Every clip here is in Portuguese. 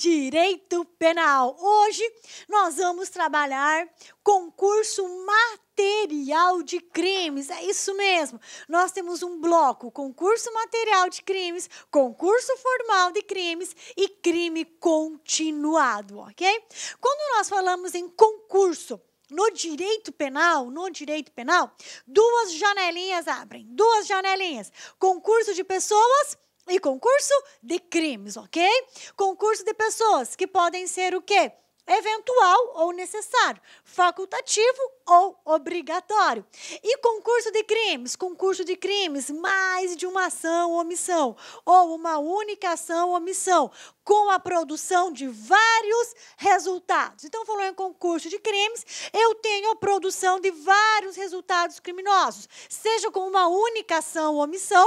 direito penal. Hoje nós vamos trabalhar concurso material de crimes. É isso mesmo. Nós temos um bloco concurso material de crimes, concurso formal de crimes e crime continuado, ok? Quando nós falamos em concurso, no direito penal, no direito penal, duas janelinhas abrem, duas janelinhas. Concurso de pessoas e concurso de crimes, ok? Concurso de pessoas que podem ser o quê? eventual ou necessário, facultativo ou obrigatório. E concurso de crimes, concurso de crimes, mais de uma ação ou omissão, ou uma única ação ou omissão, com a produção de vários resultados. Então, falou em concurso de crimes, eu tenho a produção de vários resultados criminosos, seja com uma única ação ou omissão,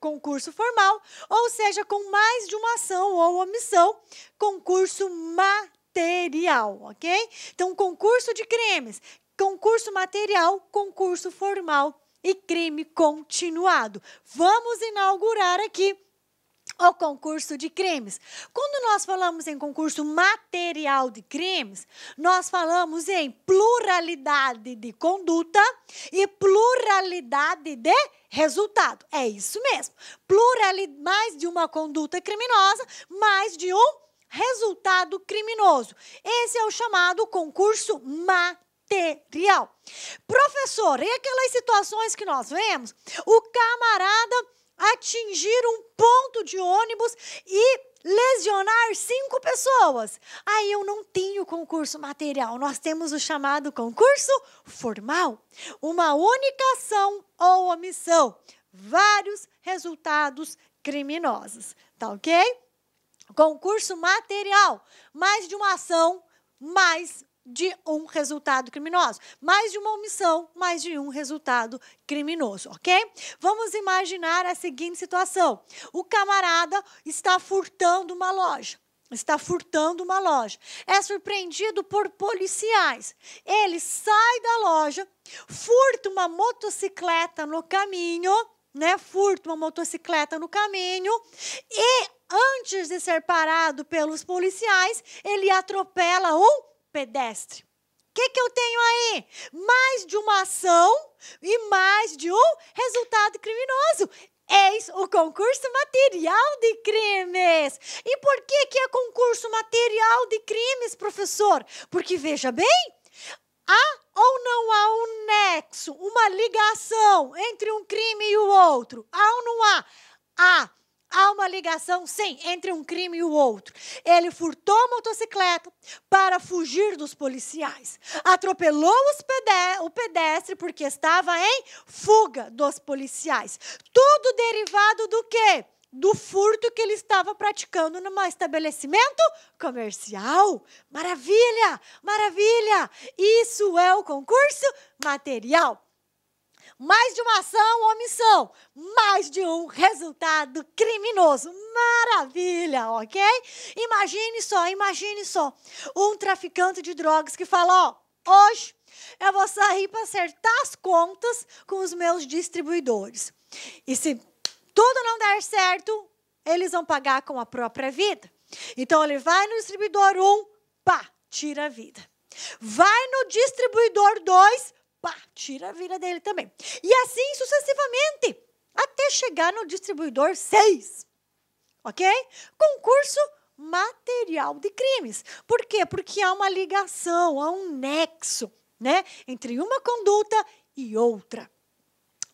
concurso formal, ou seja, com mais de uma ação ou omissão, concurso material, ok? Então, concurso de cremes, concurso material, concurso formal e crime continuado. Vamos inaugurar aqui o concurso de crimes. Quando nós falamos em concurso material de crimes, nós falamos em pluralidade de conduta e pluralidade de resultado. É isso mesmo. Pluralidade mais de uma conduta criminosa, mais de um resultado criminoso. Esse é o chamado concurso material material. Professor, e aquelas situações que nós vemos? O camarada atingir um ponto de ônibus e lesionar cinco pessoas. Aí eu não tenho concurso material. Nós temos o chamado concurso formal, uma única ação ou omissão, vários resultados criminosos, tá ok? Concurso material, mais de uma ação, mais de um resultado criminoso. Mais de uma omissão, mais de um resultado criminoso, ok? Vamos imaginar a seguinte situação: o camarada está furtando uma loja está furtando uma loja. É surpreendido por policiais. Ele sai da loja, furta uma motocicleta no caminho, né? Furta uma motocicleta no caminho e antes de ser parado pelos policiais, ele atropela um pedestre. O que, que eu tenho aí? Mais de uma ação e mais de um resultado criminoso. Eis o concurso material de crimes. E por que, que é concurso material de crimes, professor? Porque, veja bem, há ou não há um nexo, uma ligação entre um crime e o outro? Há ou não há? Há há uma ligação, sim, entre um crime e o outro. Ele furtou a motocicleta para fugir dos policiais. Atropelou o pedestre porque estava em fuga dos policiais. Tudo derivado do quê? do furto que ele estava praticando num estabelecimento comercial. Maravilha! Maravilha! Isso é o concurso material. Mais de uma ação ou omissão, mais de um resultado criminoso. Maravilha, ok? Imagine só, imagine só, um traficante de drogas que fala, ó, hoje eu vou sair para acertar as contas com os meus distribuidores. E se tudo não der certo, eles vão pagar com a própria vida. Então ele vai no distribuidor 1, um, pá, tira a vida. Vai no distribuidor 2, pá, tira a vira dele também. E assim sucessivamente, até chegar no distribuidor 6. Ok? Concurso material de crimes. Por quê? Porque há uma ligação, há um nexo, né? Entre uma conduta e outra.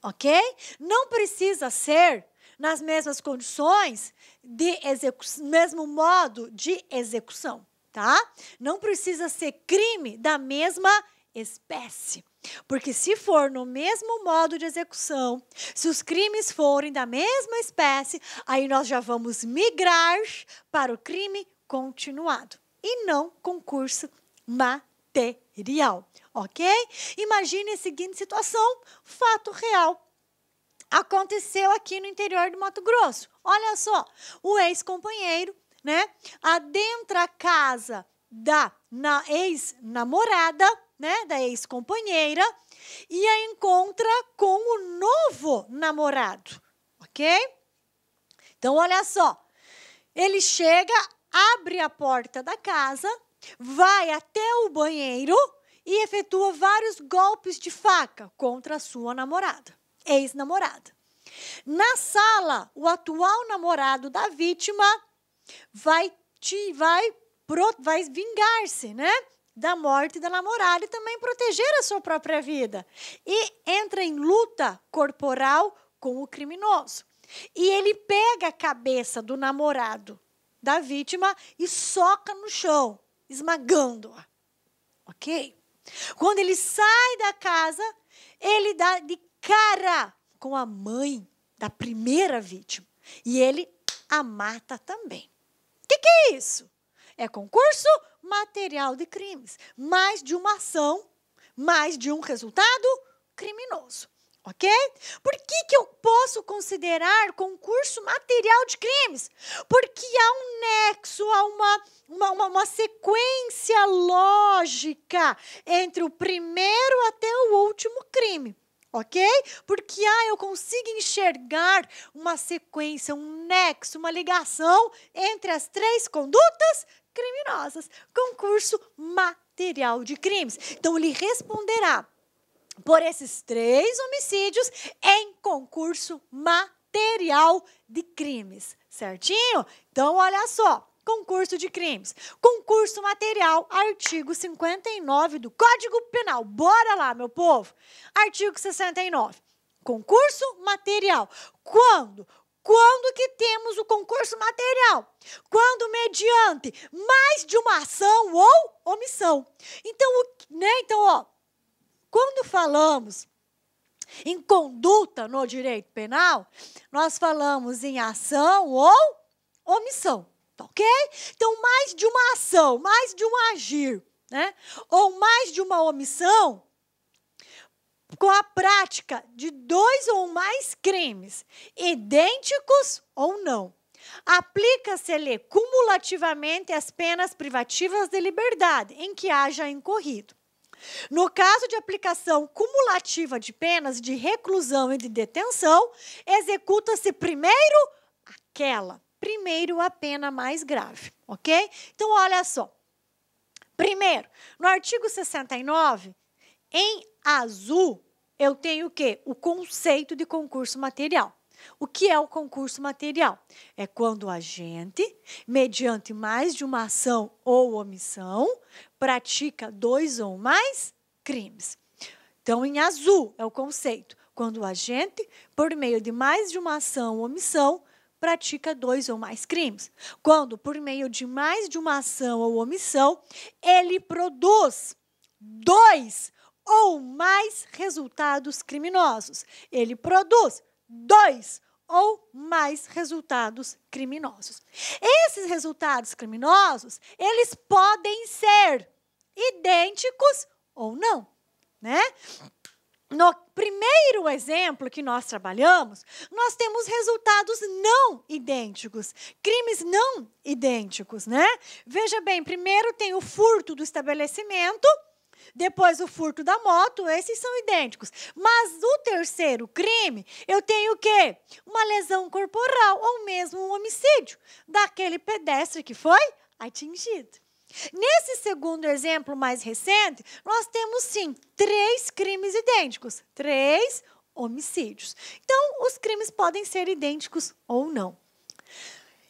Ok? Não precisa ser nas mesmas condições de execução, mesmo modo de execução, tá? Não precisa ser crime da mesma espécie. Porque se for no mesmo modo de execução, se os crimes forem da mesma espécie, aí nós já vamos migrar para o crime continuado e não concurso material, ok? Imagine a seguinte situação, fato real. Aconteceu aqui no interior do Mato Grosso. Olha só, o ex-companheiro, né, adentra a casa da ex-namorada né, da ex-companheira e a encontra com o novo namorado, ok? Então, olha só. Ele chega, abre a porta da casa, vai até o banheiro e efetua vários golpes de faca contra a sua namorada, ex-namorada. Na sala, o atual namorado da vítima vai te vai pro, vai vingar-se, né? da morte da namorada e também proteger a sua própria vida. E entra em luta corporal com o criminoso. E ele pega a cabeça do namorado da vítima e soca no chão, esmagando-a. Ok? Quando ele sai da casa, ele dá de cara com a mãe da primeira vítima. E ele a mata também. O que, que é isso? É concurso material de crimes, mais de uma ação, mais de um resultado criminoso. Ok? Por que, que eu posso considerar concurso material de crimes? Porque há um nexo, há uma, uma, uma, uma sequência lógica entre o primeiro até o último crime ok? Porque ah, eu consigo enxergar uma sequência, um nexo, uma ligação entre as três condutas criminosas. Concurso material de crimes. Então, ele responderá por esses três homicídios em concurso material de crimes. Certinho? Então, olha só. Concurso de crimes. Concurso material, artigo 59 do Código Penal. Bora lá, meu povo. Artigo 69. Concurso material. Quando quando que temos o concurso material? Quando mediante mais de uma ação ou omissão. Então, o, né? Então, ó, quando falamos em conduta no direito penal, nós falamos em ação ou omissão, tá ok? Então, mais de uma ação, mais de um agir, né? Ou mais de uma omissão, com a prática de dois ou mais crimes idênticos ou não. Aplica-se-lhe cumulativamente as penas privativas de liberdade em que haja incorrido. No caso de aplicação cumulativa de penas de reclusão e de detenção, executa-se primeiro aquela, primeiro a pena mais grave, ok? Então, olha só. Primeiro, no artigo 69, em azul, eu tenho o quê? O conceito de concurso material. O que é o concurso material? É quando a gente, mediante mais de uma ação ou omissão, pratica dois ou mais crimes. Então, em azul é o conceito, quando a gente, por meio de mais de uma ação ou omissão, pratica dois ou mais crimes. Quando, por meio de mais de uma ação ou omissão, ele produz dois ou mais resultados criminosos. Ele produz dois ou mais resultados criminosos. Esses resultados criminosos, eles podem ser idênticos ou não, né? No primeiro exemplo que nós trabalhamos, nós temos resultados não idênticos, crimes não idênticos, né? Veja bem, primeiro tem o furto do estabelecimento, depois o furto da moto, esses são idênticos. Mas o terceiro crime, eu tenho o quê? Uma lesão corporal ou mesmo um homicídio daquele pedestre que foi atingido. Nesse segundo exemplo mais recente, nós temos sim três crimes idênticos, três homicídios. Então, os crimes podem ser idênticos ou não.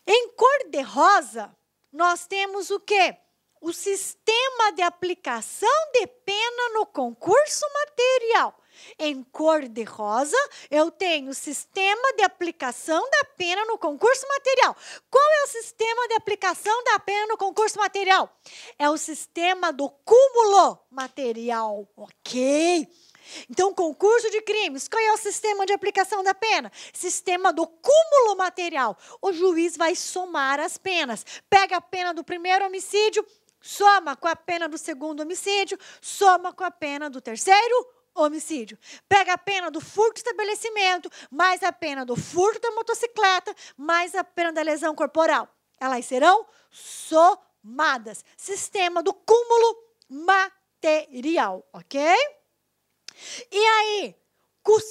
Em cor de rosa, nós temos o quê? o sistema de aplicação de pena no concurso material. Em cor de rosa, eu tenho o sistema de aplicação da pena no concurso material. Qual é o sistema de aplicação da pena no concurso material? É o sistema do cúmulo material, ok? Então, concurso de crimes, qual é o sistema de aplicação da pena? Sistema do cúmulo material. O juiz vai somar as penas. Pega a pena do primeiro homicídio, soma com a pena do segundo homicídio, soma com a pena do terceiro homicídio. Pega a pena do furto de estabelecimento, mais a pena do furto da motocicleta, mais a pena da lesão corporal. Elas serão somadas. Sistema do cúmulo material, ok? E aí,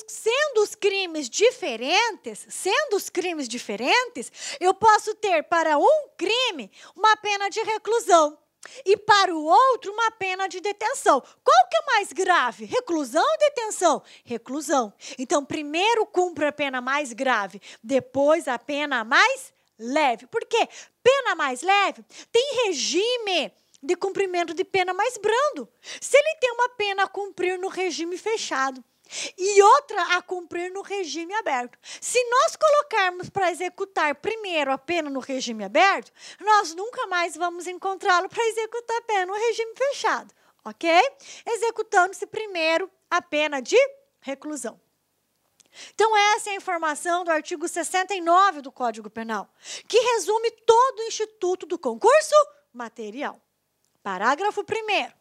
sendo os crimes diferentes, sendo os crimes diferentes, eu posso ter para um crime uma pena de reclusão e para o outro uma pena de detenção. Qual que é mais grave? Reclusão ou detenção? Reclusão. Então, primeiro cumpre a pena mais grave, depois a pena mais leve. Por quê? Pena mais leve tem regime de cumprimento de pena mais brando. Se ele tem uma pena a cumprir no regime fechado, e outra a cumprir no regime aberto. Se nós colocarmos para executar primeiro a pena no regime aberto, nós nunca mais vamos encontrá-lo para executar a pena no regime fechado, ok? Executando-se primeiro a pena de reclusão. Então, essa é a informação do artigo 69 do Código Penal, que resume todo o instituto do concurso material. Parágrafo 1.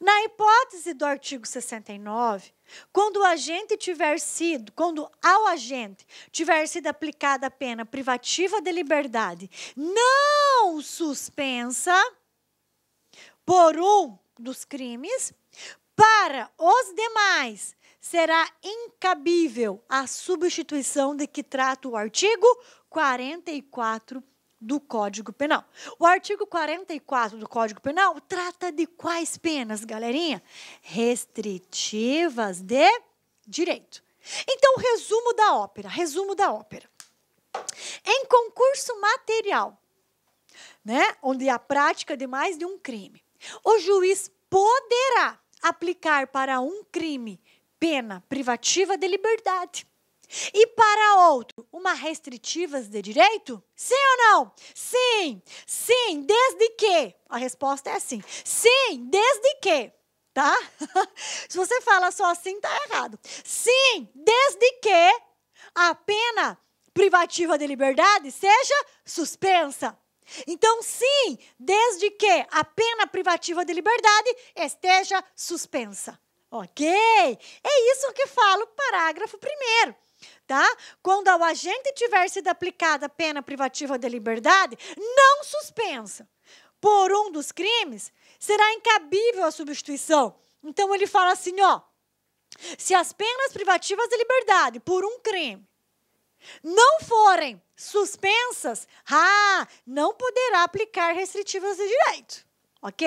Na hipótese do artigo 69, quando o agente tiver sido, quando ao agente tiver sido aplicada a pena privativa de liberdade não suspensa por um dos crimes, para os demais será incabível a substituição de que trata o artigo 44 do Código Penal. O artigo 44 do Código Penal trata de quais penas, galerinha? Restritivas de direito. Então, resumo da ópera, resumo da ópera. Em concurso material, né, onde há prática de mais de um crime, o juiz poderá aplicar para um crime pena privativa de liberdade e para outro, uma restritivas de direito? Sim ou não? Sim, sim, desde que? A resposta é sim. Sim, desde que? Tá? Se você fala só assim, tá errado. Sim, desde que a pena privativa de liberdade seja suspensa. Então, sim, desde que a pena privativa de liberdade esteja suspensa. Ok? É isso que fala o parágrafo primeiro tá? Quando ao agente tiver sido aplicada a pena privativa de liberdade, não suspensa por um dos crimes, será incabível a substituição. Então ele fala assim, ó, se as penas privativas de liberdade por um crime não forem suspensas, ah, não poderá aplicar restritivas de direito. OK?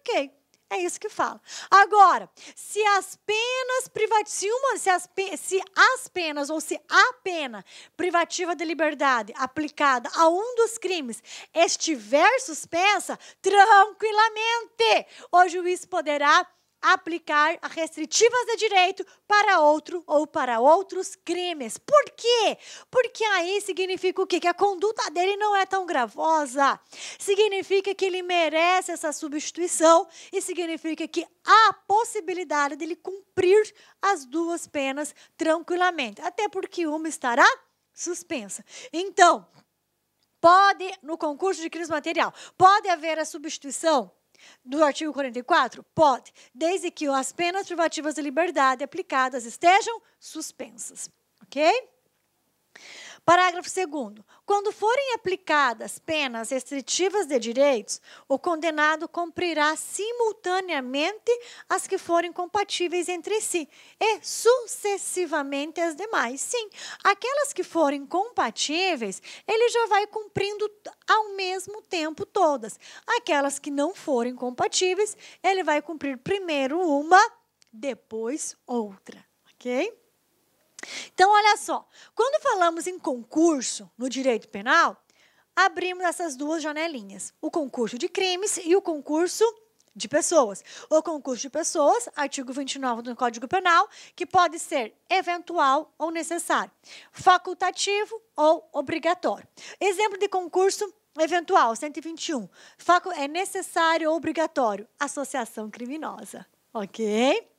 OK. É isso que fala. Agora, se as penas privativas, se, uma, se, as, se as penas ou se a pena privativa de liberdade aplicada a um dos crimes estiver suspensa, tranquilamente o juiz poderá aplicar restritivas de direito para outro ou para outros crimes. Por quê? Porque aí significa o quê? Que a conduta dele não é tão gravosa. Significa que ele merece essa substituição e significa que há possibilidade dele cumprir as duas penas tranquilamente, até porque uma estará suspensa. Então, pode no concurso de crise material, pode haver a substituição do artigo 44? Pode, desde que as penas privativas de liberdade aplicadas estejam suspensas. Ok? Parágrafo 2. Quando forem aplicadas penas restritivas de direitos, o condenado cumprirá simultaneamente as que forem compatíveis entre si e sucessivamente as demais. Sim, aquelas que forem compatíveis, ele já vai cumprindo ao mesmo tempo todas. Aquelas que não forem compatíveis, ele vai cumprir primeiro uma, depois outra. Ok? Então, olha só, quando falamos em concurso no direito penal, abrimos essas duas janelinhas: o concurso de crimes e o concurso de pessoas. O concurso de pessoas, artigo 29 do Código Penal, que pode ser eventual ou necessário, facultativo ou obrigatório. Exemplo de concurso eventual, 121. É necessário ou obrigatório? Associação criminosa. Ok?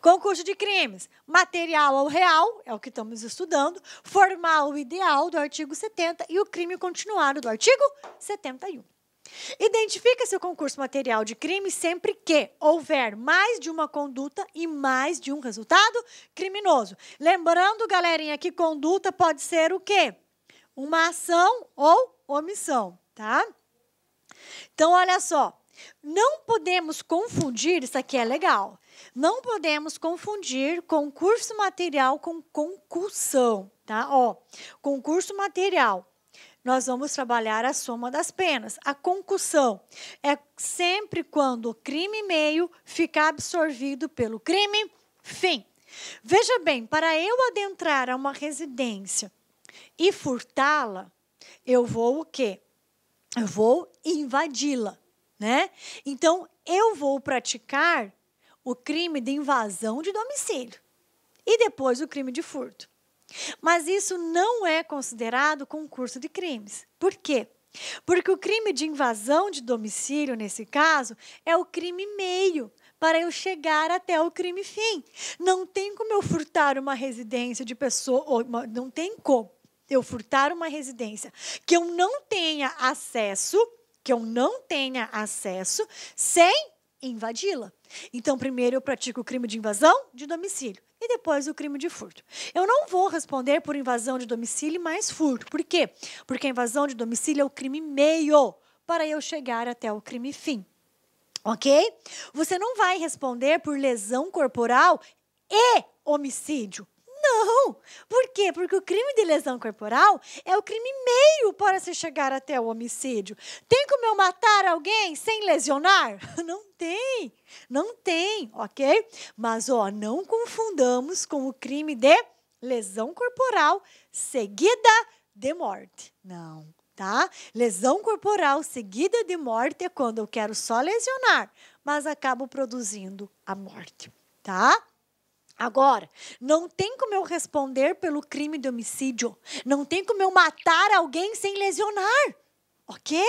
Concurso de crimes, material ao real, é o que estamos estudando, formal ou ideal, do artigo 70, e o crime continuado, do artigo 71. Identifica-se o concurso material de crime sempre que houver mais de uma conduta e mais de um resultado criminoso. Lembrando, galerinha, que conduta pode ser o quê? Uma ação ou omissão, tá? Então, olha só, não podemos confundir, isso aqui é legal, não podemos confundir concurso material com concussão, tá? Ó, concurso material, nós vamos trabalhar a soma das penas. A concussão é sempre quando o crime meio fica absorvido pelo crime fim. Veja bem, para eu adentrar a uma residência e furtá-la, eu vou o quê? Eu vou invadi-la né? Então, eu vou praticar o crime de invasão de domicílio e depois o crime de furto. Mas isso não é considerado concurso de crimes. Por quê? Porque o crime de invasão de domicílio, nesse caso, é o crime meio para eu chegar até o crime fim. Não tem como eu furtar uma residência de pessoa, não tem como eu furtar uma residência que eu não tenha acesso que eu não tenha acesso sem invadi-la. Então, primeiro eu pratico o crime de invasão de domicílio e depois o crime de furto. Eu não vou responder por invasão de domicílio mais furto. Por quê? Porque a invasão de domicílio é o crime meio para eu chegar até o crime fim. Ok? Você não vai responder por lesão corporal e homicídio. Não. Por quê? Porque o crime de lesão corporal é o crime meio para se chegar até o homicídio. Tem como eu matar alguém sem lesionar? Não tem. Não tem, ok? Mas, ó, não confundamos com o crime de lesão corporal seguida de morte. Não, tá? Lesão corporal seguida de morte é quando eu quero só lesionar, mas acabo produzindo a morte, tá? Agora, não tem como eu responder pelo crime de homicídio. Não tem como eu matar alguém sem lesionar. Ok?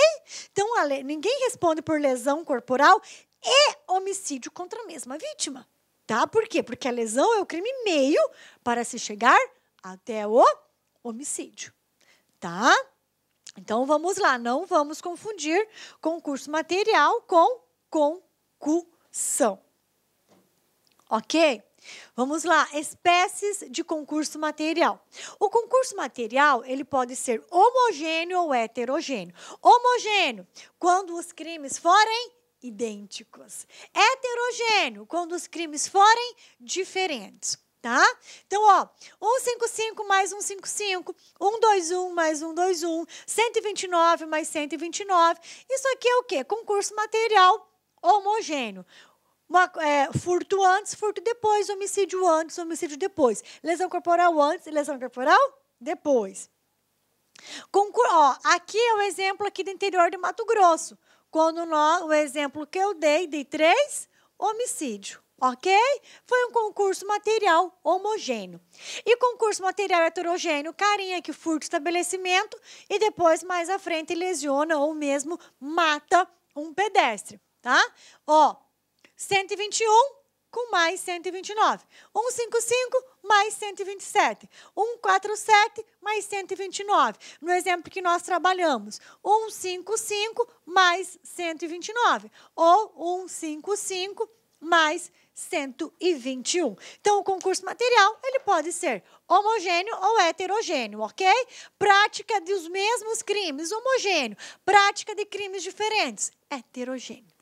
Então, ninguém responde por lesão corporal e homicídio contra a mesma vítima. Tá? Por quê? Porque a lesão é o crime meio para se chegar até o homicídio. Tá? Então vamos lá, não vamos confundir concurso material com concussão. Ok? Vamos lá, espécies de concurso material. O concurso material, ele pode ser homogêneo ou heterogêneo. Homogêneo, quando os crimes forem idênticos. Heterogêneo, quando os crimes forem diferentes. Tá? Então, ó, 155 mais 155, 121 mais 121, 129 mais 129. Isso aqui é o quê? Concurso material homogêneo uma, é, furto antes, furto depois, homicídio antes, homicídio depois. Lesão corporal antes, lesão corporal depois. Concur ó, aqui é o um exemplo aqui do interior de Mato Grosso. Quando nós, o exemplo que eu dei, dei três, homicídio. Ok? Foi um concurso material homogêneo. E concurso material heterogêneo, carinha que furta estabelecimento e depois, mais à frente, lesiona ou mesmo mata um pedestre. Tá? Ó, 121 com mais 129. 155 mais 127. 147 mais 129. No exemplo que nós trabalhamos, 155 mais 129. Ou 155 mais 121. Então, o concurso material, ele pode ser homogêneo ou heterogêneo, ok? Prática dos mesmos crimes, homogêneo. Prática de crimes diferentes, heterogêneo.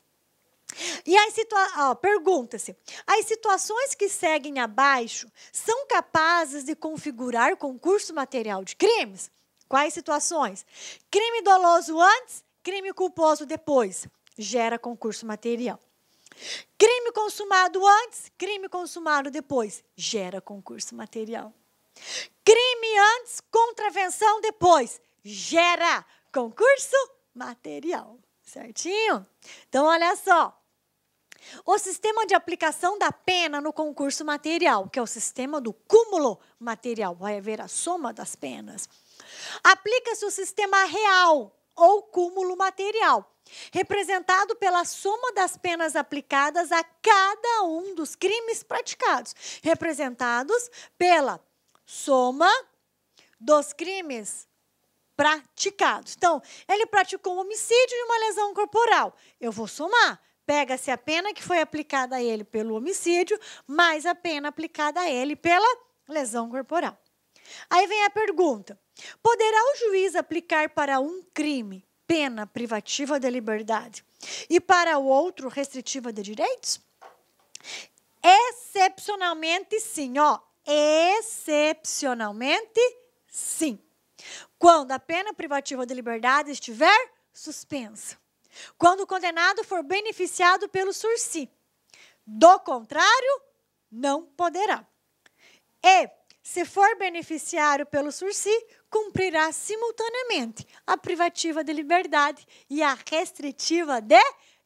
E as situações, pergunta-se, as situações que seguem abaixo são capazes de configurar concurso material de crimes? Quais situações? Crime doloso antes, crime culposo depois. Gera concurso material. Crime consumado antes, crime consumado depois. Gera concurso material. Crime antes, contravenção depois. Gera concurso material. Certinho? Então, olha só. O sistema de aplicação da pena no concurso material, que é o sistema do cúmulo material, vai haver a soma das penas. Aplica-se o sistema real ou cúmulo material, representado pela soma das penas aplicadas a cada um dos crimes praticados, representados pela soma dos crimes praticados. Então, ele praticou um homicídio e uma lesão corporal. Eu vou somar. Pega-se a pena que foi aplicada a ele pelo homicídio, mais a pena aplicada a ele pela lesão corporal. Aí vem a pergunta: poderá o juiz aplicar para um crime pena privativa de liberdade e para o outro restritiva de direitos? Excepcionalmente sim, ó. Excepcionalmente sim. Quando a pena privativa de liberdade estiver suspensa. Quando o condenado for beneficiado pelo sursi. Do contrário, não poderá. E, se for beneficiário pelo sursi, cumprirá simultaneamente a privativa de liberdade e a restritiva de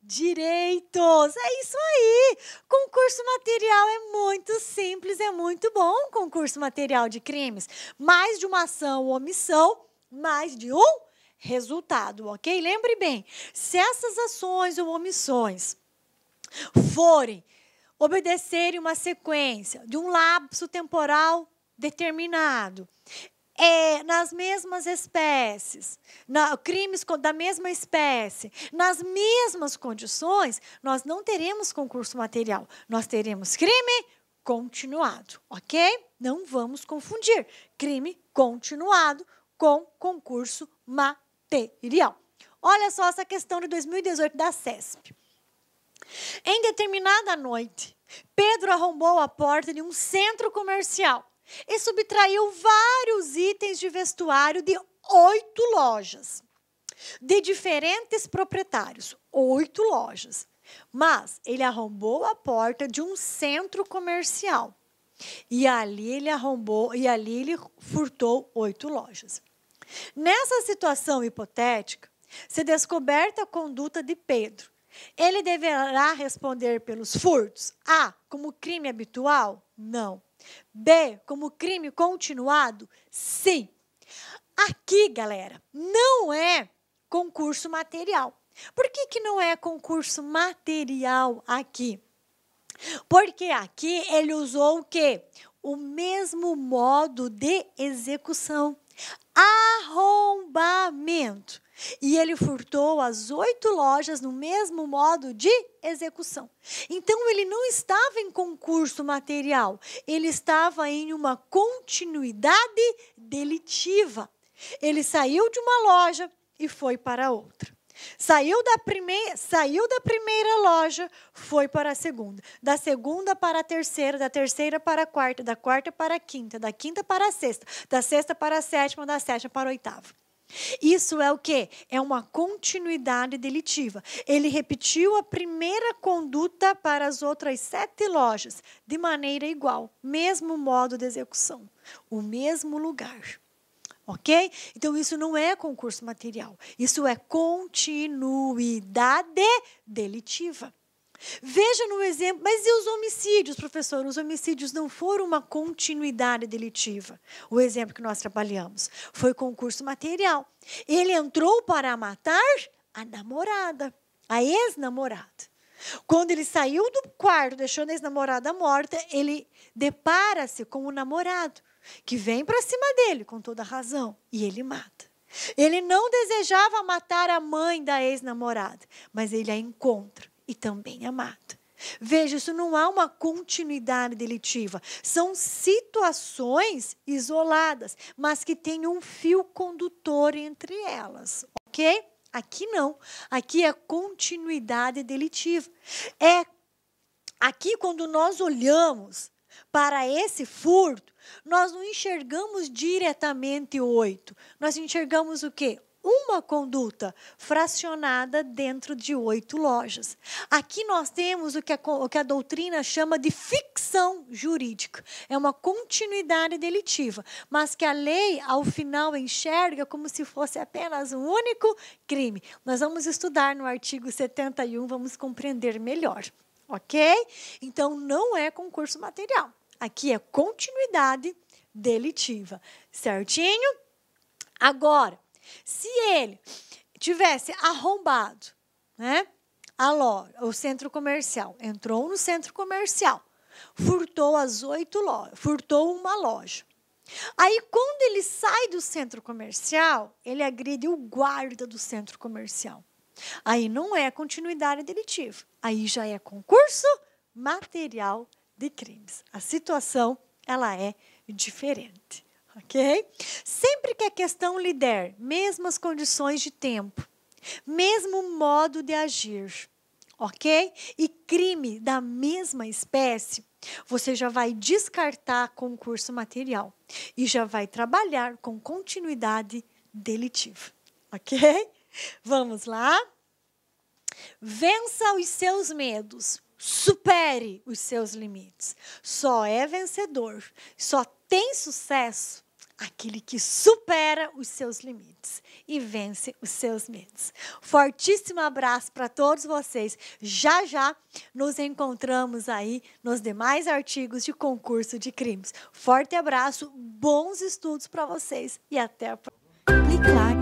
direitos. É isso aí! Concurso material é muito simples, é muito bom concurso material de crimes. Mais de uma ação ou omissão, mais de um resultado, ok? Lembre bem, se essas ações ou omissões forem obedecerem uma sequência de um lapso temporal determinado é, nas mesmas espécies, na, crimes da mesma espécie, nas mesmas condições, nós não teremos concurso material, nós teremos crime continuado, ok? Não vamos confundir crime continuado com concurso material. Olha só essa questão de 2018 da CESP. Em determinada noite, Pedro arrombou a porta de um centro comercial e subtraiu vários itens de vestuário de oito lojas, de diferentes proprietários, oito lojas. Mas ele arrombou a porta de um centro comercial e ali ele arrombou e ali ele furtou oito lojas. Nessa situação hipotética, se descoberta a conduta de Pedro, ele deverá responder pelos furtos? A. Como crime habitual? Não. B. Como crime continuado? Sim. Aqui, galera, não é concurso material. Por que, que não é concurso material aqui? Porque aqui ele usou o quê? O mesmo modo de execução. Arrombamento. E ele furtou as oito lojas no mesmo modo de execução. Então, ele não estava em concurso material, ele estava em uma continuidade delitiva. Ele saiu de uma loja e foi para outra. Saiu da, primeira, saiu da primeira loja, foi para a segunda. Da segunda para a terceira, da terceira para a quarta, da quarta para a quinta, da quinta para a sexta, da sexta para a sétima, da sétima para a oitava. Isso é o que? É uma continuidade delitiva. Ele repetiu a primeira conduta para as outras sete lojas, de maneira igual, mesmo modo de execução, o mesmo lugar. Ok? Então, isso não é concurso material, isso é continuidade delitiva. Veja no exemplo, mas e os homicídios, professor? Os homicídios não foram uma continuidade delitiva. O exemplo que nós trabalhamos foi concurso material. Ele entrou para matar a namorada, a ex-namorada. Quando ele saiu do quarto, deixando a ex-namorada morta, ele depara-se com o namorado, que vem para cima dele, com toda razão, e ele mata. Ele não desejava matar a mãe da ex-namorada, mas ele a encontra e também amado. Veja, isso não há uma continuidade delitiva. São situações isoladas, mas que tem um fio condutor entre elas, ok? Aqui não. Aqui é continuidade delitiva. É aqui quando nós olhamos para esse furto, nós não enxergamos diretamente oito. Nós enxergamos o quê? uma conduta fracionada dentro de oito lojas. Aqui nós temos o que, a, o que a doutrina chama de ficção jurídica. É uma continuidade delitiva, mas que a lei, ao final, enxerga como se fosse apenas um único crime. Nós vamos estudar no artigo 71, vamos compreender melhor. Ok? Então, não é concurso material. Aqui é continuidade delitiva. Certinho? Agora se ele tivesse arrombado, né? A loja, o centro comercial, entrou no centro comercial, furtou as oito lojas, furtou uma loja. Aí, quando ele sai do centro comercial, ele agride o guarda do centro comercial. Aí não é continuidade delitiva, aí já é concurso material de crimes. A situação ela é diferente ok? Sempre que a questão lhe der mesmas condições de tempo, mesmo modo de agir, ok? E crime da mesma espécie, você já vai descartar concurso material e já vai trabalhar com continuidade delitiva, ok? Vamos lá? Vença os seus medos supere os seus limites. Só é vencedor, só tem sucesso aquele que supera os seus limites e vence os seus medos. Fortíssimo abraço para todos vocês. Já já nos encontramos aí nos demais artigos de concurso de crimes. Forte abraço, bons estudos para vocês e até a próxima.